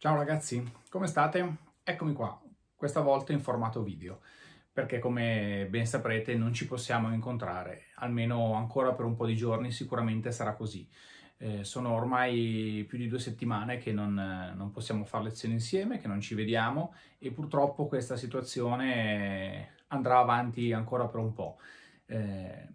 Ciao ragazzi, come state? Eccomi qua, questa volta in formato video, perché come ben saprete non ci possiamo incontrare, almeno ancora per un po' di giorni sicuramente sarà così. Eh, sono ormai più di due settimane che non, non, possiamo fare lezioni insieme, che non ci vediamo e purtroppo questa situazione andrà avanti ancora per un po'. Eh,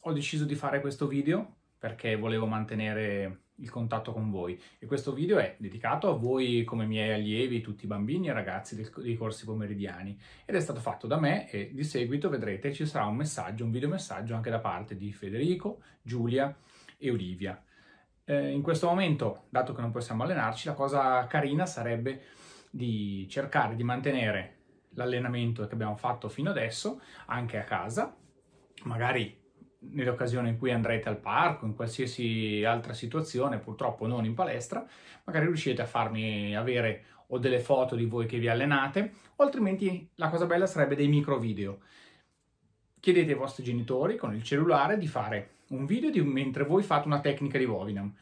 ho deciso di fare questo video perché volevo mantenere il contatto con voi e questo video è dedicato a voi come miei allievi, tutti i bambini e ragazzi del, dei corsi pomeridiani ed è stato fatto da me e di seguito vedrete ci sarà un messaggio, un video messaggio anche da parte di Federico, Giulia e Olivia. Eh, in questo momento, dato che non possiamo allenarci, la cosa carina sarebbe di cercare di mantenere l'allenamento che abbiamo fatto fino adesso anche a casa, magari nell'occasione in cui andrete al parco, in qualsiasi altra situazione, purtroppo non in palestra, magari riuscite a farmi avere o delle foto di voi che vi allenate, o altrimenti la cosa bella sarebbe dei micro video. Chiedete ai vostri genitori con il cellulare di fare un video di, mentre voi fate una tecnica di Wovinam.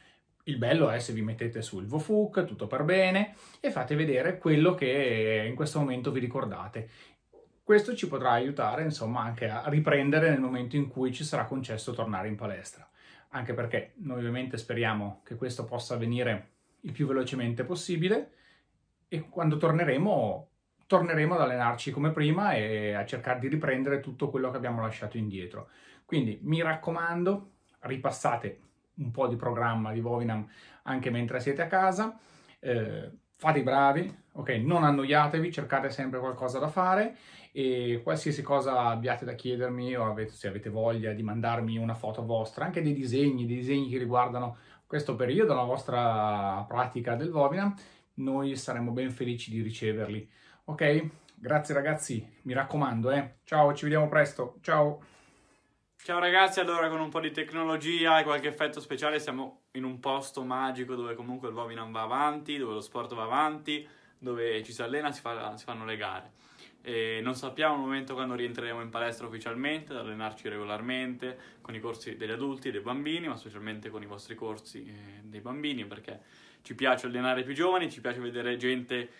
Il bello è se vi mettete sul VFUC, tutto per bene, e fate vedere quello che in questo momento vi ricordate. Questo ci potrà aiutare, insomma, anche a riprendere nel momento in cui ci sarà concesso tornare in palestra. Anche perché noi ovviamente speriamo che questo possa avvenire il più velocemente possibile e quando torneremo torneremo ad allenarci come prima e a cercare di riprendere tutto quello che abbiamo lasciato indietro. Quindi mi raccomando, ripassate un po' di programma di Bovinam anche mentre siete a casa, eh, fate i bravi, ok? Non annoiatevi, cercate sempre qualcosa da fare e qualsiasi cosa abbiate da chiedermi o avete, se avete voglia di mandarmi una foto vostra, anche dei disegni, dei disegni che riguardano questo periodo, la vostra pratica del Vovina, noi saremo ben felici di riceverli, ok? Grazie ragazzi, mi raccomando, eh. Ciao, ci vediamo presto. Ciao. Ciao ragazzi, allora con un po' di tecnologia e qualche effetto speciale siamo in un posto magico dove comunque il Vovinan va avanti, dove lo sport va avanti dove ci si allena, si, fa, si fanno le gare. E non sappiamo al momento quando rientreremo in palestra ufficialmente, ad allenarci regolarmente con i corsi degli adulti e dei bambini, ma specialmente con i vostri corsi eh, dei bambini, perché ci piace allenare più giovani, ci piace vedere gente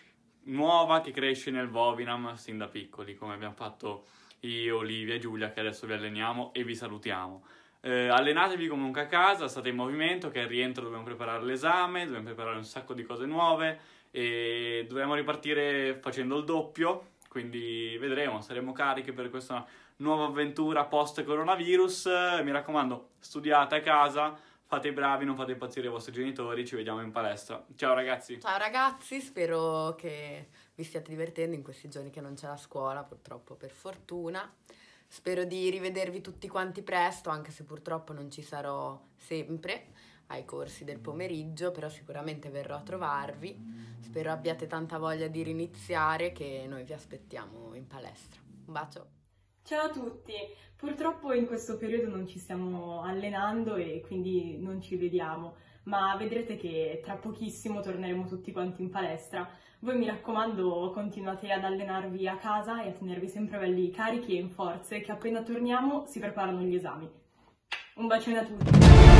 nuova che cresce nel Vovinam sin da piccoli, come abbiamo fatto io, Olivia e Giulia, che adesso vi alleniamo e vi salutiamo. Eh, allenatevi comunque a casa, state in movimento, che al rientro dobbiamo preparare l'esame, dobbiamo preparare un sacco di cose nuove, e dovremo ripartire facendo il doppio, quindi vedremo, saremo carichi per questa nuova avventura post coronavirus. Mi raccomando, studiate a casa, fate i bravi, non fate impazzire i vostri genitori, ci vediamo in palestra. Ciao ragazzi. Ciao ragazzi, spero che vi stiate divertendo in questi giorni che non c'è la scuola, purtroppo per fortuna. Spero di rivedervi tutti quanti presto, anche se purtroppo non ci sarò sempre ai corsi del pomeriggio, però sicuramente verrò a trovarvi. Spero abbiate tanta voglia di riniziare che noi vi aspettiamo in palestra. Un bacio! Ciao a tutti! Purtroppo in questo periodo non ci stiamo allenando e quindi non ci vediamo ma vedrete che tra pochissimo torneremo tutti quanti in palestra. Voi mi raccomando continuate ad allenarvi a casa e a tenervi sempre belli carichi e in forze che appena torniamo si preparano gli esami. Un bacione a tutti!